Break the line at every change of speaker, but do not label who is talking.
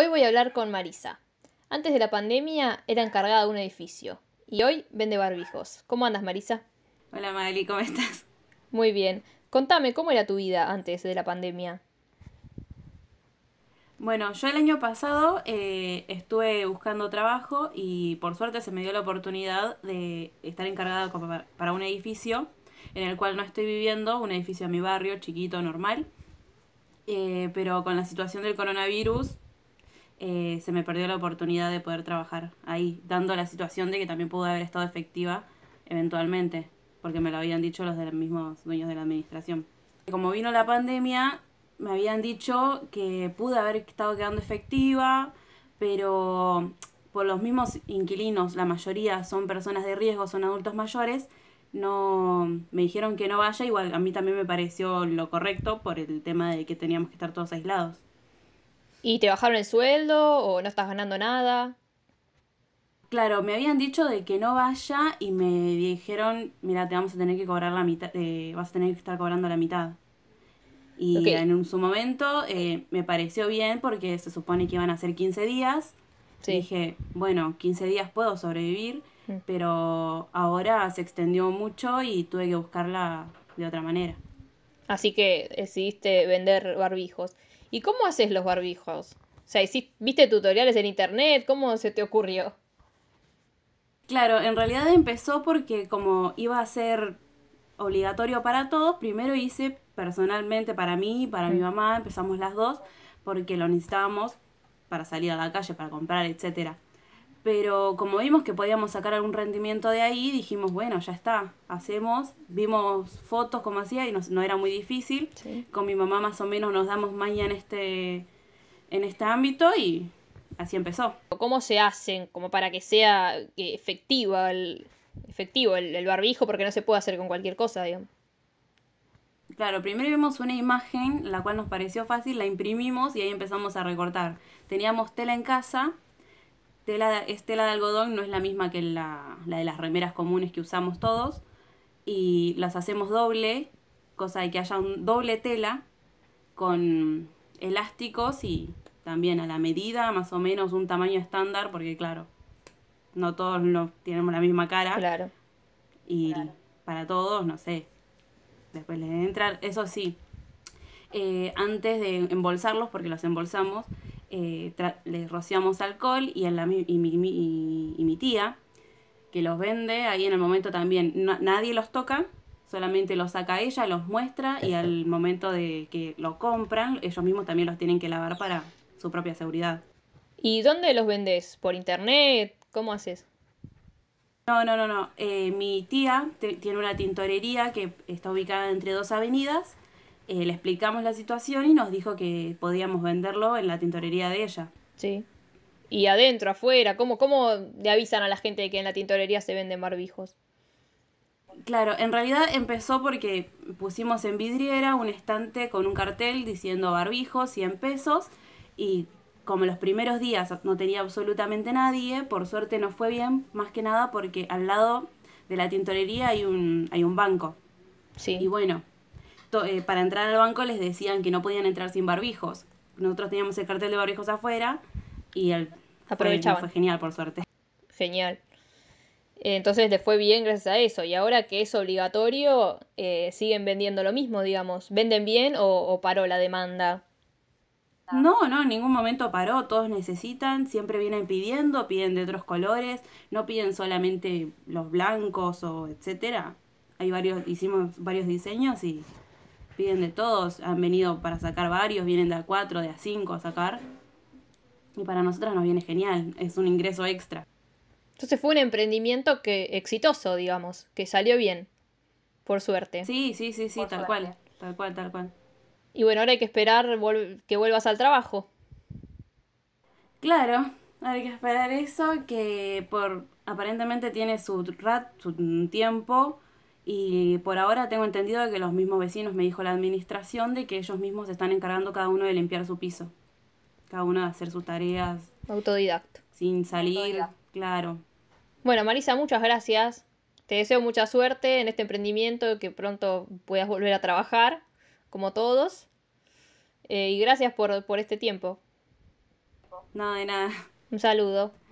Hoy voy a hablar con Marisa. Antes de la pandemia era encargada de un edificio y hoy vende barbijos. ¿Cómo andas, Marisa?
Hola, Madeli, ¿cómo estás?
Muy bien. Contame, ¿cómo era tu vida antes de la pandemia?
Bueno, yo el año pasado eh, estuve buscando trabajo y por suerte se me dio la oportunidad de estar encargada para un edificio en el cual no estoy viviendo, un edificio a mi barrio, chiquito, normal. Eh, pero con la situación del coronavirus eh, se me perdió la oportunidad de poder trabajar ahí, dando la situación de que también pudo haber estado efectiva eventualmente, porque me lo habían dicho los, de los mismos dueños de la administración. Como vino la pandemia, me habían dicho que pude haber estado quedando efectiva, pero por los mismos inquilinos, la mayoría son personas de riesgo, son adultos mayores, no me dijeron que no vaya, igual a mí también me pareció lo correcto por el tema de que teníamos que estar todos aislados. ¿Y
te bajaron el sueldo o no estás ganando nada?
Claro, me habían dicho de que no vaya y me dijeron, mira, te vamos a tener que cobrar la mitad, eh, vas a tener que estar cobrando la mitad. Y en un, su momento eh, me pareció bien porque se supone que iban a ser 15 días. Dije, bueno, 15 días puedo sobrevivir, mm. pero ahora se extendió mucho y tuve que buscarla de otra manera. Así que decidiste vender barbijos. ¿Y cómo haces los barbijos?
O sea, ¿viste tutoriales en internet? ¿Cómo se te ocurrió?
Claro, en realidad empezó porque como iba a ser obligatorio para todos, primero hice personalmente para mí, para mi mamá, empezamos las dos, porque lo necesitábamos para salir a la calle, para comprar, etcétera pero como vimos que podíamos sacar algún rendimiento de ahí, dijimos, bueno, ya está, hacemos, vimos fotos como hacía y no era muy difícil. Con mi mamá más o menos nos damos maña en este, en este ámbito y así empezó. ¿Cómo se hacen como para que sea el, efectivo
el, el barbijo? Porque no se puede hacer con cualquier cosa, digamos.
Claro, primero vimos una imagen, la cual nos pareció fácil, la imprimimos y ahí empezamos a recortar. Teníamos tela en casa, tela, es tela de algodón, no es la misma que la, de las remeras comunes que usamos todos. Y las hacemos doble, cosa de que haya un doble tela con elásticos y también a la medida, más o menos un tamaño estándar, porque claro, no todos tenemos la misma cara. Claro. Y para todos, no sé. Después les entrar, eso sí. Eh, antes de embolsarlos, porque los embolsamos, eh, les rociamos alcohol y, mi, tía, que los vende, ahí en el momento también nadie los toca, solamente los saca ella, los muestra y al momento de que lo compran, ellos mismos también los tienen que lavar para su propia seguridad. ¿Y dónde los vendes? ¿Por internet? ¿Cómo haces? No, no, no, no. Eh, mi tía tiene una tintorería que está ubicada entre dos avenidas eh, le explicamos la situación y nos dijo que podíamos venderlo en la tintorería de ella. Sí.
Y adentro, afuera, ¿cómo, cómo le avisan a la gente de que en la tintorería se venden barbijos?
Claro, en realidad empezó porque pusimos en vidriera un estante con un cartel diciendo barbijos, 100 pesos, y como los primeros días no tenía absolutamente nadie, por suerte no fue bien, más que nada porque al lado de la tintorería hay un, hay un banco. Sí. Y bueno, eh, para entrar al banco les decían que no podían entrar sin barbijos. Nosotros teníamos el cartel de barbijos afuera y el, aprovechaba. Fue, genial, por suerte. Genial.
Entonces le fue bien gracias a eso. Y ahora que es obligatorio, eh, siguen vendiendo lo mismo, digamos. ¿Venden bien o, o, paró la demanda?
No, no, en ningún momento paró. Todos necesitan, siempre vienen pidiendo, piden de otros colores, no piden solamente los blancos o etcétera. Hay varios, hicimos varios diseños y piden de todos, han venido para sacar varios, vienen de a cuatro, de a cinco a sacar. Y para nosotras nos viene genial, es un ingreso extra.
Entonces fue un emprendimiento que exitoso, digamos, que salió bien, por suerte. Sí, sí, sí, sí, tal cual,
tal cual, tal cual.
Y bueno, ahora hay que esperar que vuelvas al trabajo.
Claro, hay que esperar eso, que por aparentemente tiene su, rat, su tiempo y por ahora tengo entendido que los mismos vecinos me dijo la administración de que ellos mismos se están encargando cada uno de limpiar su piso, cada uno de hacer sus tareas. Autodidacto. Sin salir, claro. Bueno, Marisa,
muchas gracias. Te deseo mucha suerte en este emprendimiento, que pronto puedas volver a trabajar, como todos. Eh, y gracias por, por este tiempo. nada de nada. Un saludo.